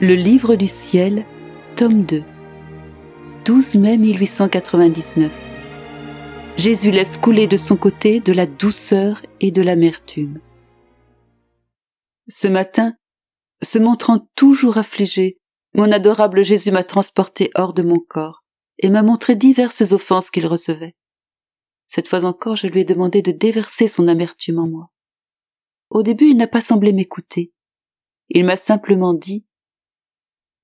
Le Livre du Ciel, tome 2, 12 mai 1899. Jésus laisse couler de son côté de la douceur et de l'amertume. Ce matin, se montrant toujours affligé, mon adorable Jésus m'a transporté hors de mon corps et m'a montré diverses offenses qu'il recevait. Cette fois encore, je lui ai demandé de déverser son amertume en moi. Au début, il n'a pas semblé m'écouter. Il m'a simplement dit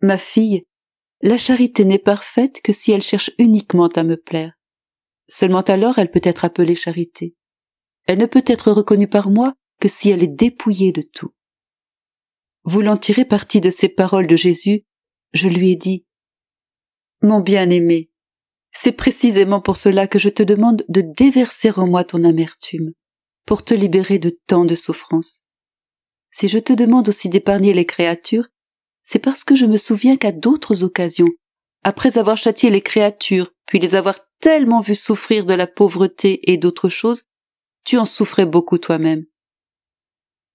Ma fille, la charité n'est parfaite que si elle cherche uniquement à me plaire. Seulement alors elle peut être appelée charité. Elle ne peut être reconnue par moi que si elle est dépouillée de tout. Voulant tirer parti de ces paroles de Jésus, je lui ai dit Mon bien-aimé, c'est précisément pour cela que je te demande de déverser en moi ton amertume, pour te libérer de tant de souffrances. Si je te demande aussi d'épargner les créatures, c'est parce que je me souviens qu'à d'autres occasions, après avoir châtié les créatures, puis les avoir tellement vues souffrir de la pauvreté et d'autres choses, tu en souffrais beaucoup toi-même.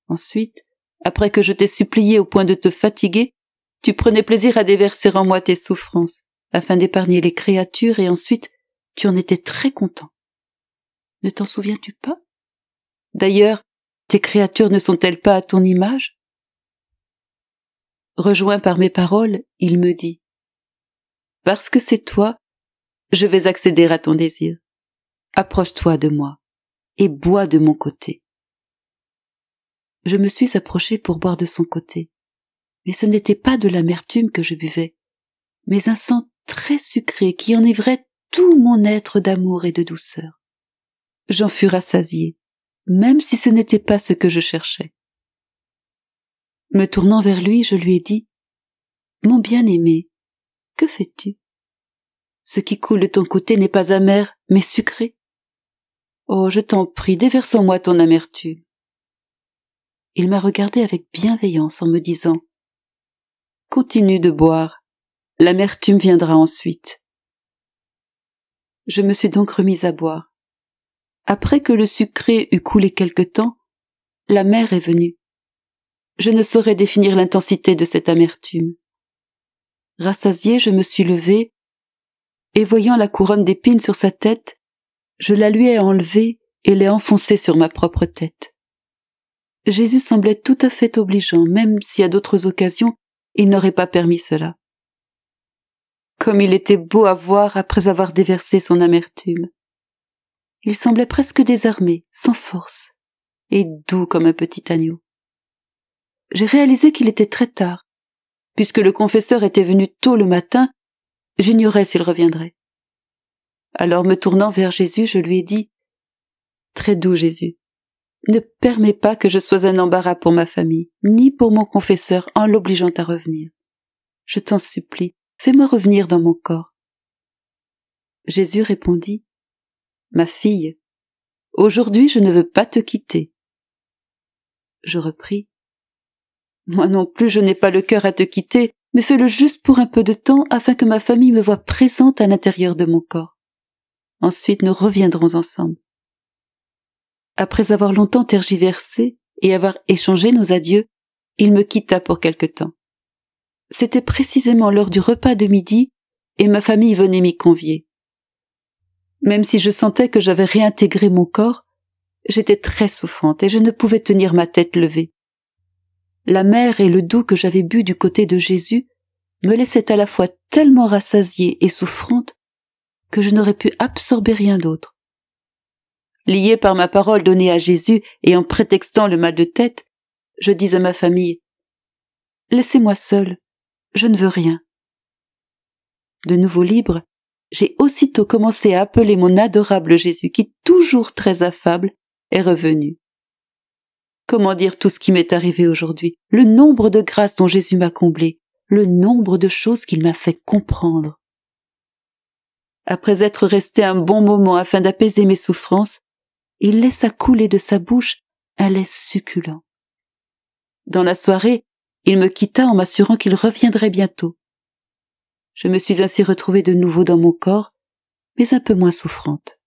Ensuite, après que je t'ai supplié au point de te fatiguer, tu prenais plaisir à déverser en moi tes souffrances, afin d'épargner les créatures, et ensuite tu en étais très content. Ne t'en souviens-tu pas D'ailleurs, tes créatures ne sont-elles pas à ton image Rejoint par mes paroles, il me dit Parce que c'est toi, je vais accéder à ton désir. Approche-toi de moi et bois de mon côté. Je me suis approchée pour boire de son côté, mais ce n'était pas de l'amertume que je buvais, mais un sang très sucré qui enivrait tout mon être d'amour et de douceur. J'en fus rassasié, même si ce n'était pas ce que je cherchais. Me tournant vers lui, je lui ai dit Mon bien-aimé, que fais-tu Ce qui coule de ton côté n'est pas amer, mais sucré. Oh, je t'en prie, déverse en moi ton amertume. Il m'a regardé avec bienveillance en me disant Continue de boire, l'amertume viendra ensuite. Je me suis donc remise à boire. Après que le sucré eut coulé quelque temps, la mer est venue. Je ne saurais définir l'intensité de cette amertume. Rassasié, je me suis levé, et voyant la couronne d'épines sur sa tête, je la lui ai enlevée et l'ai enfoncée sur ma propre tête. Jésus semblait tout à fait obligeant, même si à d'autres occasions il n'aurait pas permis cela. Comme il était beau à voir après avoir déversé son amertume. Il semblait presque désarmé, sans force, et doux comme un petit agneau j'ai réalisé qu'il était très tard. Puisque le confesseur était venu tôt le matin, j'ignorais s'il reviendrait. Alors me tournant vers Jésus, je lui ai dit Très doux Jésus, ne permets pas que je sois un embarras pour ma famille, ni pour mon confesseur en l'obligeant à revenir. Je t'en supplie, fais-moi revenir dans mon corps. Jésus répondit Ma fille, aujourd'hui je ne veux pas te quitter. Je repris moi non plus je n'ai pas le cœur à te quitter, mais fais-le juste pour un peu de temps afin que ma famille me voie présente à l'intérieur de mon corps. Ensuite nous reviendrons ensemble. Après avoir longtemps tergiversé et avoir échangé nos adieux, il me quitta pour quelque temps. C'était précisément lors du repas de midi et ma famille venait m'y convier. Même si je sentais que j'avais réintégré mon corps, j'étais très souffrante et je ne pouvais tenir ma tête levée la mer et le doux que j'avais bu du côté de Jésus me laissaient à la fois tellement rassasiée et souffrante que je n'aurais pu absorber rien d'autre. Liée par ma parole donnée à Jésus et en prétextant le mal de tête, je dis à ma famille Laissez-moi seule, je ne veux rien. De nouveau libre, j'ai aussitôt commencé à appeler mon adorable Jésus qui, toujours très affable, est revenu. Comment dire tout ce qui m'est arrivé aujourd'hui, le nombre de grâces dont Jésus m'a comblé, le nombre de choses qu'il m'a fait comprendre. Après être resté un bon moment afin d'apaiser mes souffrances, il laissa couler de sa bouche un lait succulent. Dans la soirée, il me quitta en m'assurant qu'il reviendrait bientôt. Je me suis ainsi retrouvée de nouveau dans mon corps, mais un peu moins souffrante.